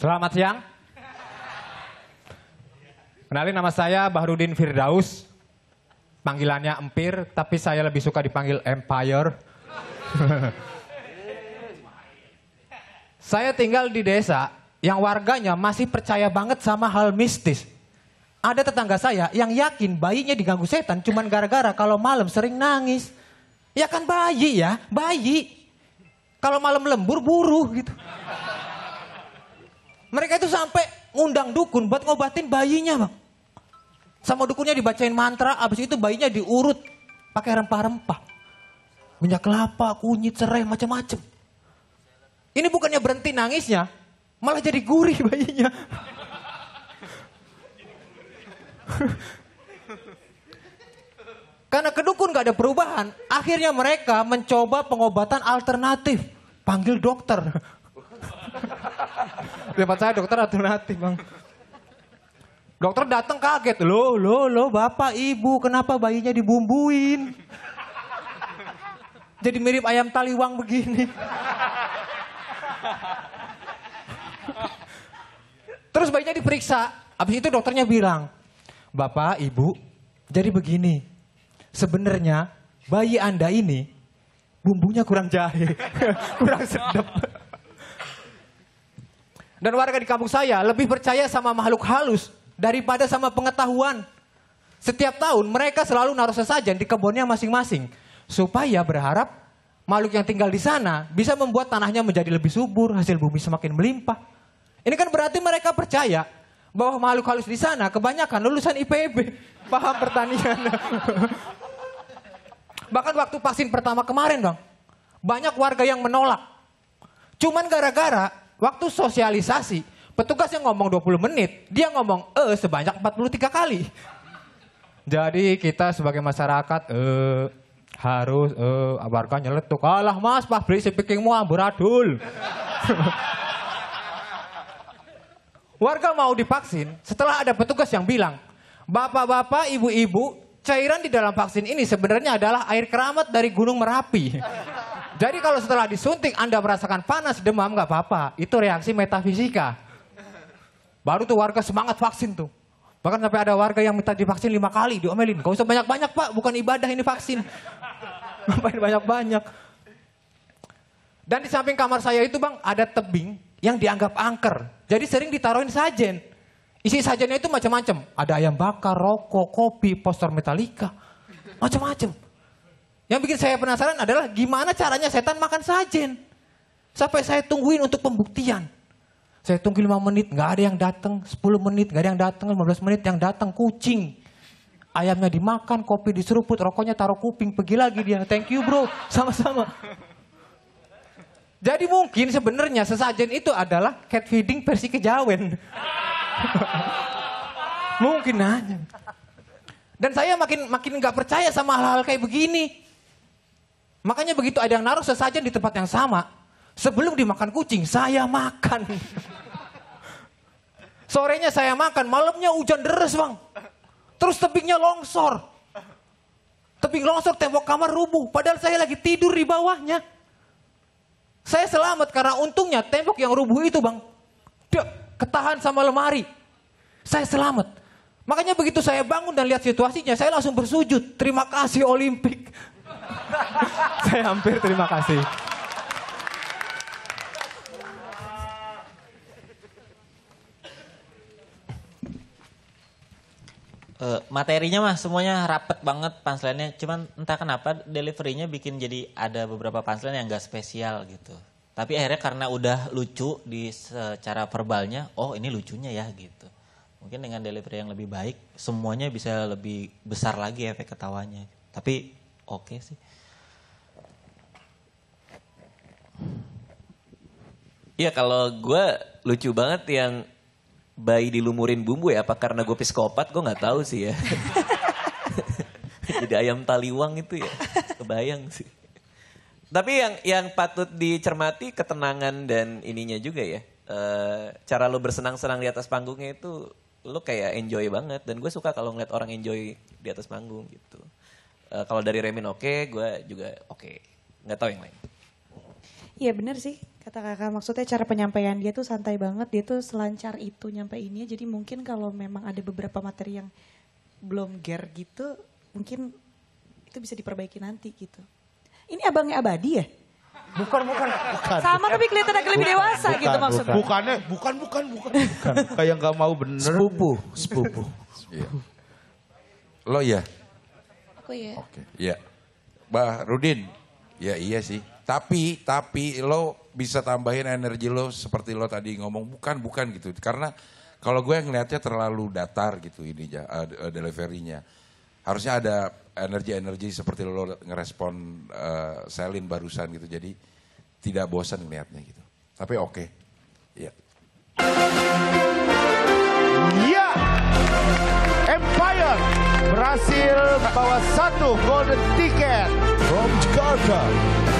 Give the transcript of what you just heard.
Selamat siang. Kenalin nama saya Bahrudin Firdaus. Panggilannya Empir, tapi saya lebih suka dipanggil Empire. saya tinggal di desa yang warganya masih percaya banget sama hal mistis. Ada tetangga saya yang yakin bayinya diganggu setan cuman gara-gara kalau malam sering nangis. Ya kan bayi ya, bayi. Kalau malam lembur buruh gitu. Mereka itu sampai ngundang dukun buat ngobatin bayinya, Bang. Sama dukunnya dibacain mantra, abis itu bayinya diurut pakai rempah-rempah. Minyak kelapa, kunyit, serai, macam-macam. Ini bukannya berhenti nangisnya, malah jadi gurih bayinya. Karena kedukun gak ada perubahan, akhirnya mereka mencoba pengobatan alternatif. Panggil dokter. Tempat saya dokter alternatif, Bang. Dokter datang kaget, lo lo lo bapak, ibu, kenapa bayinya dibumbuin? Jadi mirip ayam taliwang begini. Terus bayinya diperiksa. Habis itu dokternya bilang, Bapak, Ibu, jadi begini. Sebenarnya bayi Anda ini bumbunya kurang jahe, kurang sedap. Dan warga di kampung saya lebih percaya sama makhluk halus daripada sama pengetahuan. Setiap tahun mereka selalu naruh sesajen di kebunnya masing-masing. Supaya berharap makhluk yang tinggal di sana bisa membuat tanahnya menjadi lebih subur, hasil bumi semakin melimpah. Ini kan berarti mereka percaya bahwa makhluk halus di sana kebanyakan lulusan IPB, paham pertanian. Bahkan waktu vaksin pertama kemarin bang banyak warga yang menolak. Cuman gara-gara Waktu sosialisasi, petugas yang ngomong 20 menit, dia ngomong eh sebanyak 43 kali. Jadi kita sebagai masyarakat eh harus eh warga nyeletuk. Alah Mas, pabrik speakingmu amburadul. warga mau divaksin setelah ada petugas yang bilang, "Bapak-bapak, ibu-ibu, cairan di dalam vaksin ini sebenarnya adalah air keramat dari Gunung Merapi." Jadi kalau setelah disuntik Anda merasakan panas, demam, nggak apa-apa. Itu reaksi metafisika. Baru tuh warga semangat vaksin tuh. Bahkan sampai ada warga yang minta divaksin lima kali, diomelin. Gak usah banyak-banyak pak, bukan ibadah ini vaksin. Ngapain banyak-banyak. Dan di samping kamar saya itu bang, ada tebing yang dianggap angker. Jadi sering ditaruhin sajen. Isi sajennya itu macam-macam. Ada ayam bakar, rokok, kopi, poster metalika, Macam-macam. Yang bikin saya penasaran adalah gimana caranya setan makan sajen. Sampai saya tungguin untuk pembuktian. Saya tunggu lima menit, nggak ada yang datang. sepuluh menit, nggak ada yang datang. belas menit yang datang kucing. Ayamnya dimakan, kopi diseruput, rokoknya taruh kuping, pergi lagi dia. Thank you bro, sama-sama. Jadi mungkin sebenarnya sesajen itu adalah cat feeding versi kejawen. mungkin aja. Dan saya makin makin nggak percaya sama hal-hal kayak begini. Makanya begitu ada yang naruh sesajen di tempat yang sama, sebelum dimakan kucing, saya makan. Sorenya saya makan, malamnya hujan deras bang. Terus tebingnya longsor. Tebing longsor, tembok kamar rubuh. Padahal saya lagi tidur di bawahnya. Saya selamat karena untungnya tembok yang rubuh itu bang. Dek, ketahan sama lemari. Saya selamat. Makanya begitu saya bangun dan lihat situasinya, saya langsung bersujud. Terima kasih Olimpik. Saya hampir terima kasih. Uh, materinya mah semuanya rapet banget panselnya Cuman entah kenapa deliverynya bikin jadi ada beberapa panselnya yang gak spesial gitu. Tapi akhirnya karena udah lucu di secara verbalnya, oh ini lucunya ya gitu. Mungkin dengan delivery yang lebih baik, semuanya bisa lebih besar lagi efek ketawanya. Tapi oke okay sih. Iya kalau gue lucu banget yang bayi dilumurin bumbu ya. Apa karena gue psikopat gue nggak tahu sih ya. Jadi ayam taliwang itu ya kebayang sih. Tapi yang yang patut dicermati ketenangan dan ininya juga ya. E, cara lo bersenang-senang di atas panggungnya itu lo kayak enjoy banget dan gue suka kalau ngeliat orang enjoy di atas panggung gitu. E, kalau dari Remin oke, okay, gue juga oke. Okay. Nggak tahu yang lain. Iya bener sih. Kata kakak maksudnya cara penyampaian dia tuh santai banget, dia tuh selancar itu nyampe nyampeinnya. Jadi mungkin kalau memang ada beberapa materi yang belum ger gitu, mungkin itu bisa diperbaiki nanti gitu. Ini abangnya abadi ya? Bukan, bukan, bukan. Sama tapi kelihatan agak lebih dewasa bukan, gitu maksudnya. Bukan. Bukannya, bukan, bukan, bukan. bukan. Kayak nggak mau bener. Sepupu, sepupu. Iya. Lo ya? Aku ya. Oke, okay. iya. Bah Rudin, ya iya sih. Tapi, tapi lo bisa tambahin energi lo seperti lo tadi ngomong bukan bukan gitu karena kalau gue ngelihatnya terlalu datar gitu ini uh, deliverynya harusnya ada energi-energi seperti lo ngerespon uh, Selin barusan gitu jadi tidak bosan ngelihatnya gitu tapi oke okay. ya yeah. ya Empire berhasil membawa satu golden ticket from Jakarta